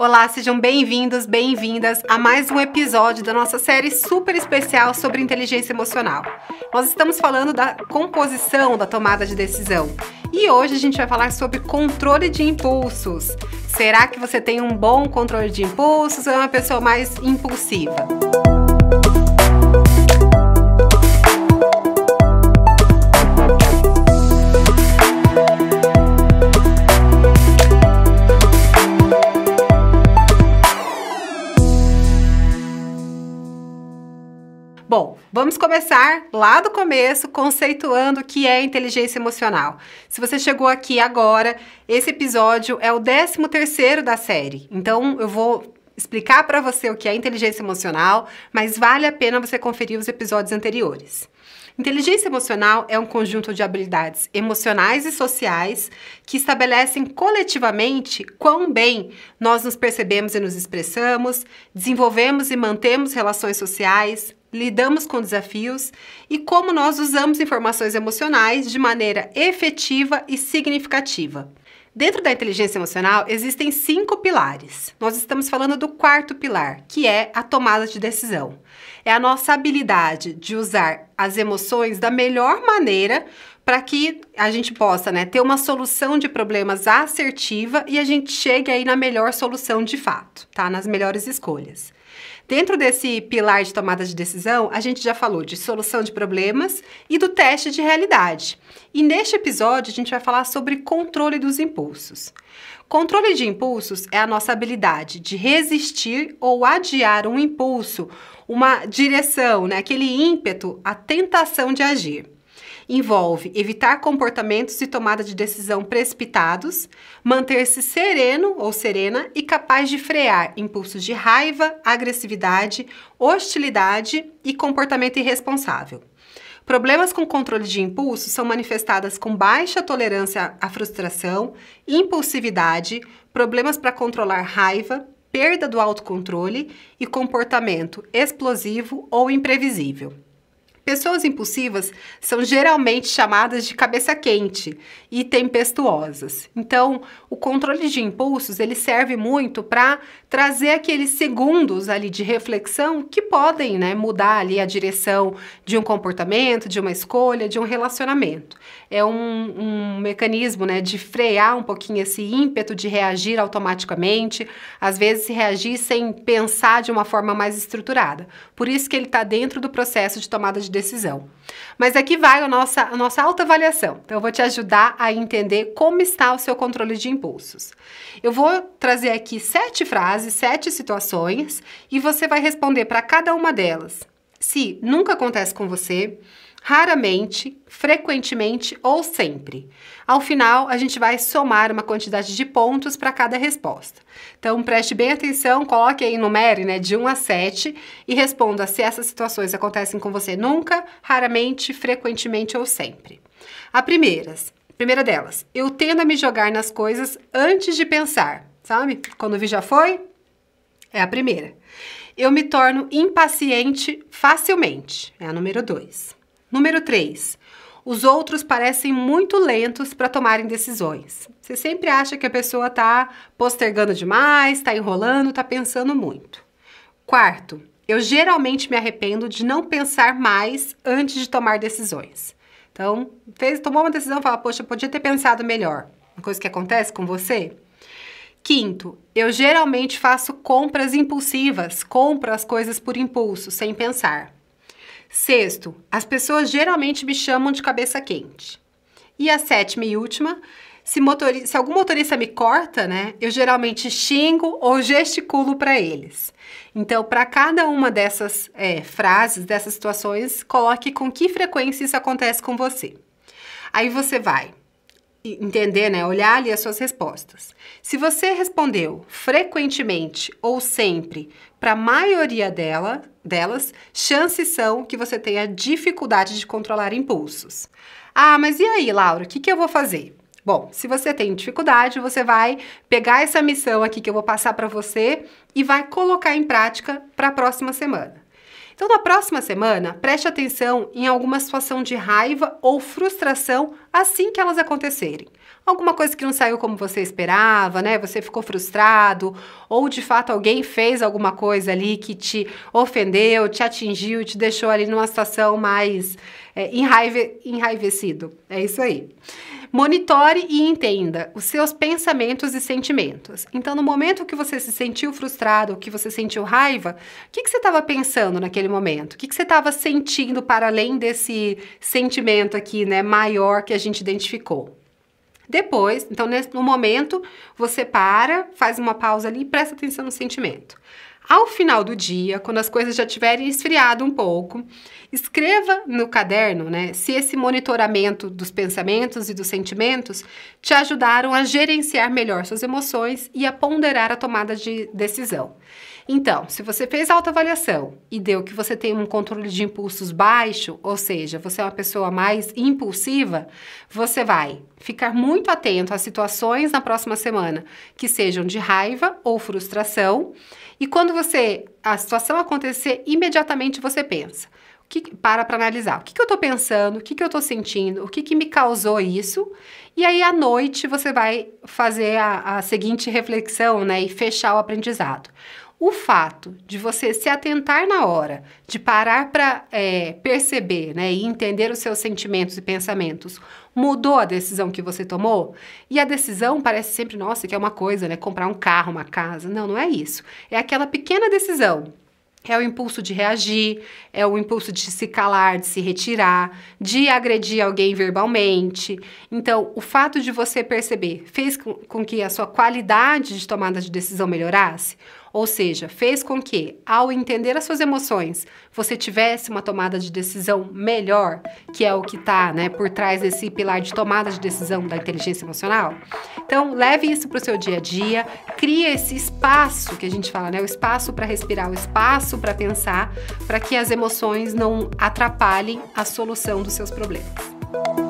Olá, sejam bem-vindos, bem-vindas a mais um episódio da nossa série super especial sobre inteligência emocional. Nós estamos falando da composição da tomada de decisão e hoje a gente vai falar sobre controle de impulsos. Será que você tem um bom controle de impulsos ou é uma pessoa mais impulsiva? Vamos começar lá do começo, conceituando o que é inteligência emocional. Se você chegou aqui agora, esse episódio é o 13º da série. Então, eu vou explicar para você o que é inteligência emocional, mas vale a pena você conferir os episódios anteriores. Inteligência emocional é um conjunto de habilidades emocionais e sociais que estabelecem coletivamente quão bem nós nos percebemos e nos expressamos, desenvolvemos e mantemos relações sociais, lidamos com desafios e como nós usamos informações emocionais de maneira efetiva e significativa. Dentro da inteligência emocional existem cinco pilares. Nós estamos falando do quarto pilar, que é a tomada de decisão. É a nossa habilidade de usar as emoções da melhor maneira para que a gente possa né, ter uma solução de problemas assertiva e a gente chegue aí na melhor solução de fato, tá? Nas melhores escolhas. Dentro desse pilar de tomada de decisão, a gente já falou de solução de problemas e do teste de realidade. E neste episódio, a gente vai falar sobre controle dos impulsos. Controle de impulsos é a nossa habilidade de resistir ou adiar um impulso, uma direção, né, aquele ímpeto, a tentação de agir envolve evitar comportamentos e tomada de decisão precipitados, manter-se sereno ou serena e capaz de frear impulsos de raiva, agressividade, hostilidade e comportamento irresponsável. Problemas com controle de impulso são manifestadas com baixa tolerância à frustração, impulsividade, problemas para controlar raiva, perda do autocontrole e comportamento explosivo ou imprevisível. Pessoas impulsivas são geralmente chamadas de cabeça quente e tempestuosas. Então, o controle de impulsos ele serve muito para trazer aqueles segundos ali de reflexão que podem né, mudar ali a direção de um comportamento, de uma escolha, de um relacionamento. É um, um mecanismo né, de frear um pouquinho esse ímpeto de reagir automaticamente, às vezes reagir sem pensar de uma forma mais estruturada. Por isso que ele está dentro do processo de tomada de decisão. Mas aqui vai a nossa, a nossa autoavaliação. Então, eu vou te ajudar a entender como está o seu controle de impulsos. Eu vou trazer aqui sete frases, sete situações, e você vai responder para cada uma delas se nunca acontece com você, raramente, frequentemente ou sempre. Ao final, a gente vai somar uma quantidade de pontos para cada resposta. Então, preste bem atenção, coloque aí, numere, né, de 1 a 7 e responda se essas situações acontecem com você nunca, raramente, frequentemente ou sempre. A primeiras, primeira delas, eu tendo a me jogar nas coisas antes de pensar, sabe? Quando vi já foi, é a primeira. Eu me torno impaciente facilmente. É a número 2. Número 3. Os outros parecem muito lentos para tomarem decisões. Você sempre acha que a pessoa está postergando demais, está enrolando, está pensando muito. Quarto, eu geralmente me arrependo de não pensar mais antes de tomar decisões. Então, fez, tomou uma decisão e fala, poxa, eu podia ter pensado melhor. Uma coisa que acontece com você? Quinto, eu geralmente faço compras impulsivas, compro as coisas por impulso, sem pensar. Sexto, as pessoas geralmente me chamam de cabeça quente. E a sétima e última, se, motorista, se algum motorista me corta, né, eu geralmente xingo ou gesticulo para eles. Então, para cada uma dessas é, frases, dessas situações, coloque com que frequência isso acontece com você. Aí você vai entender, né? Olhar ali as suas respostas. Se você respondeu frequentemente ou sempre para a maioria dela, delas, chances são que você tenha dificuldade de controlar impulsos. Ah, mas e aí, Laura, o que, que eu vou fazer? Bom, se você tem dificuldade, você vai pegar essa missão aqui que eu vou passar para você e vai colocar em prática para a próxima semana. Então, na próxima semana, preste atenção em alguma situação de raiva ou frustração assim que elas acontecerem. Alguma coisa que não saiu como você esperava, né? Você ficou frustrado, ou de fato alguém fez alguma coisa ali que te ofendeu, te atingiu, te deixou ali numa situação mais é, enraive, enraivecido. É isso aí. Monitore e entenda os seus pensamentos e sentimentos. Então, no momento que você se sentiu frustrado, que você sentiu raiva, o que, que você estava pensando naquele momento? O que, que você estava sentindo para além desse sentimento aqui, né, maior que a gente identificou? Depois, então, nesse, no momento, você para, faz uma pausa ali e presta atenção no sentimento. Ao final do dia, quando as coisas já tiverem esfriado um pouco, escreva no caderno, né, se esse monitoramento dos pensamentos e dos sentimentos te ajudaram a gerenciar melhor suas emoções e a ponderar a tomada de decisão. Então, se você fez autoavaliação e deu que você tem um controle de impulsos baixo, ou seja, você é uma pessoa mais impulsiva, você vai ficar muito atento às situações na próxima semana que sejam de raiva ou frustração e quando você a situação acontecer, imediatamente você pensa. Que, para para analisar o que, que eu estou pensando, o que, que eu estou sentindo, o que, que me causou isso. E aí, à noite, você vai fazer a, a seguinte reflexão né, e fechar o aprendizado. O fato de você se atentar na hora, de parar para é, perceber né, e entender os seus sentimentos e pensamentos, mudou a decisão que você tomou? E a decisão parece sempre, nossa, que é uma coisa, né? Comprar um carro, uma casa. Não, não é isso. É aquela pequena decisão é o impulso de reagir, é o impulso de se calar, de se retirar, de agredir alguém verbalmente. Então, o fato de você perceber fez com, que a sua qualidade de tomada de decisão melhorasse? Ou seja, fez com que, ao entender as suas emoções, você tivesse uma tomada de decisão melhor, que é o que está né, por trás desse pilar de tomada de decisão da inteligência emocional. Então, leve isso para o seu dia a dia, crie esse espaço que a gente fala, né, o espaço para respirar, o espaço para pensar, para que as emoções não atrapalhem a solução dos seus problemas.